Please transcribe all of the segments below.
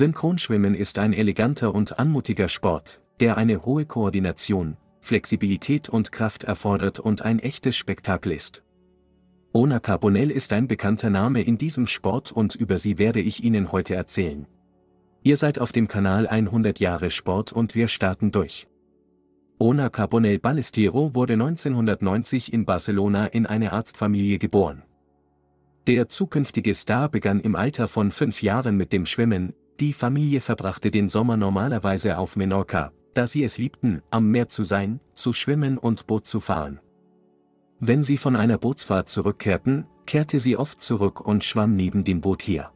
Synchronschwimmen ist ein eleganter und anmutiger Sport, der eine hohe Koordination, Flexibilität und Kraft erfordert und ein echtes Spektakel ist. Ona Carbonell ist ein bekannter Name in diesem Sport und über sie werde ich Ihnen heute erzählen. Ihr seid auf dem Kanal 100 Jahre Sport und wir starten durch. Ona Carbonell Ballesteiro wurde 1990 in Barcelona in eine Arztfamilie geboren. Der zukünftige Star begann im Alter von fünf Jahren mit dem Schwimmen, die Familie verbrachte den Sommer normalerweise auf Menorca, da sie es liebten, am Meer zu sein, zu schwimmen und Boot zu fahren. Wenn sie von einer Bootsfahrt zurückkehrten, kehrte sie oft zurück und schwamm neben dem Boot hier.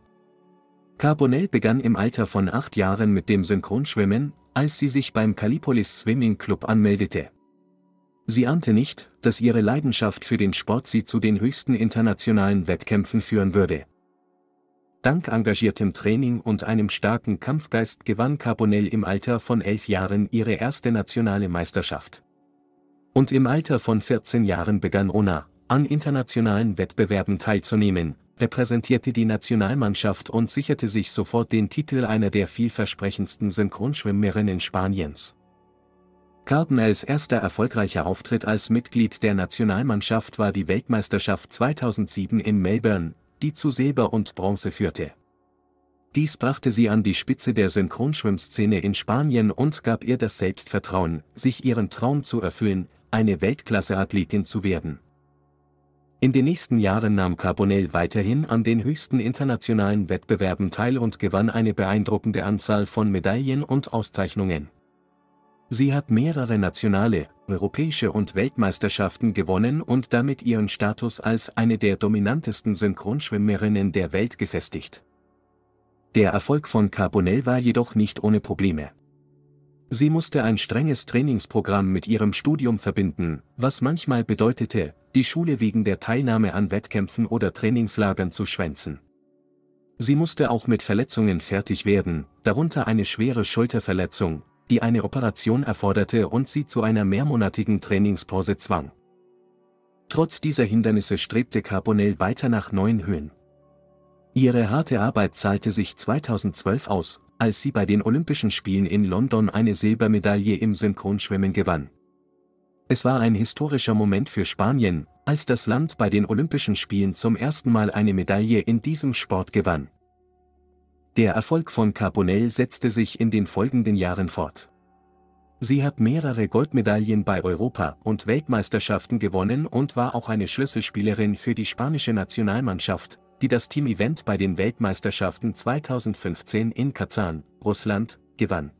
Carbonell begann im Alter von acht Jahren mit dem Synchronschwimmen, als sie sich beim Calipolis Swimming Club anmeldete. Sie ahnte nicht, dass ihre Leidenschaft für den Sport sie zu den höchsten internationalen Wettkämpfen führen würde. Dank engagiertem Training und einem starken Kampfgeist gewann Carbonell im Alter von elf Jahren ihre erste nationale Meisterschaft. Und im Alter von 14 Jahren begann Ona, an internationalen Wettbewerben teilzunehmen, repräsentierte die Nationalmannschaft und sicherte sich sofort den Titel einer der vielversprechendsten Synchronschwimmerinnen Spaniens. Carbonells erster erfolgreicher Auftritt als Mitglied der Nationalmannschaft war die Weltmeisterschaft 2007 in Melbourne, die zu Silber und Bronze führte. Dies brachte sie an die Spitze der Synchronschwimmszene in Spanien und gab ihr das Selbstvertrauen, sich ihren Traum zu erfüllen, eine Weltklasse-Athletin zu werden. In den nächsten Jahren nahm Carbonell weiterhin an den höchsten internationalen Wettbewerben teil und gewann eine beeindruckende Anzahl von Medaillen und Auszeichnungen. Sie hat mehrere nationale, europäische und Weltmeisterschaften gewonnen und damit ihren Status als eine der dominantesten Synchronschwimmerinnen der Welt gefestigt. Der Erfolg von Carbonell war jedoch nicht ohne Probleme. Sie musste ein strenges Trainingsprogramm mit ihrem Studium verbinden, was manchmal bedeutete, die Schule wegen der Teilnahme an Wettkämpfen oder Trainingslagern zu schwänzen. Sie musste auch mit Verletzungen fertig werden, darunter eine schwere Schulterverletzung, die eine Operation erforderte und sie zu einer mehrmonatigen Trainingspause zwang. Trotz dieser Hindernisse strebte Carbonell weiter nach neuen Höhen. Ihre harte Arbeit zahlte sich 2012 aus, als sie bei den Olympischen Spielen in London eine Silbermedaille im Synchronschwimmen gewann. Es war ein historischer Moment für Spanien, als das Land bei den Olympischen Spielen zum ersten Mal eine Medaille in diesem Sport gewann. Der Erfolg von Carbonell setzte sich in den folgenden Jahren fort. Sie hat mehrere Goldmedaillen bei Europa- und Weltmeisterschaften gewonnen und war auch eine Schlüsselspielerin für die spanische Nationalmannschaft, die das Team-Event bei den Weltmeisterschaften 2015 in Kazan, Russland, gewann.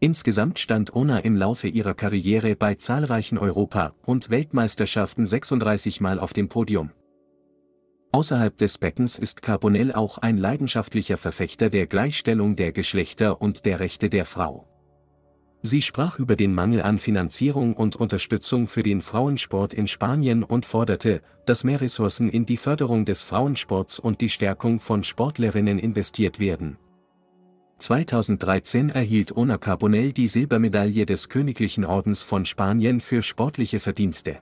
Insgesamt stand Ona im Laufe ihrer Karriere bei zahlreichen Europa- und Weltmeisterschaften 36 Mal auf dem Podium. Außerhalb des Beckens ist Carbonell auch ein leidenschaftlicher Verfechter der Gleichstellung der Geschlechter und der Rechte der Frau. Sie sprach über den Mangel an Finanzierung und Unterstützung für den Frauensport in Spanien und forderte, dass mehr Ressourcen in die Förderung des Frauensports und die Stärkung von Sportlerinnen investiert werden. 2013 erhielt Ona Carbonell die Silbermedaille des Königlichen Ordens von Spanien für sportliche Verdienste.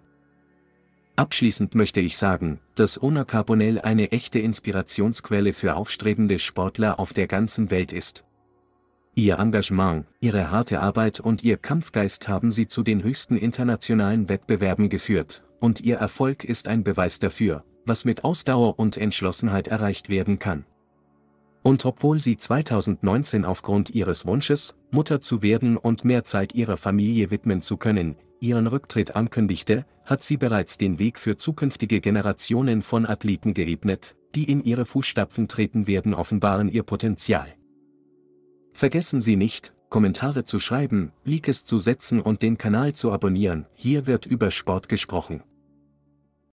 Abschließend möchte ich sagen, dass Ona Carbonell eine echte Inspirationsquelle für aufstrebende Sportler auf der ganzen Welt ist. Ihr Engagement, ihre harte Arbeit und ihr Kampfgeist haben sie zu den höchsten internationalen Wettbewerben geführt, und ihr Erfolg ist ein Beweis dafür, was mit Ausdauer und Entschlossenheit erreicht werden kann. Und obwohl sie 2019 aufgrund ihres Wunsches, Mutter zu werden und mehr Zeit ihrer Familie widmen zu können, ihren Rücktritt ankündigte, hat sie bereits den Weg für zukünftige Generationen von Athleten geebnet, die in ihre Fußstapfen treten werden, offenbaren ihr Potenzial. Vergessen Sie nicht, Kommentare zu schreiben, Likes zu setzen und den Kanal zu abonnieren, hier wird über Sport gesprochen.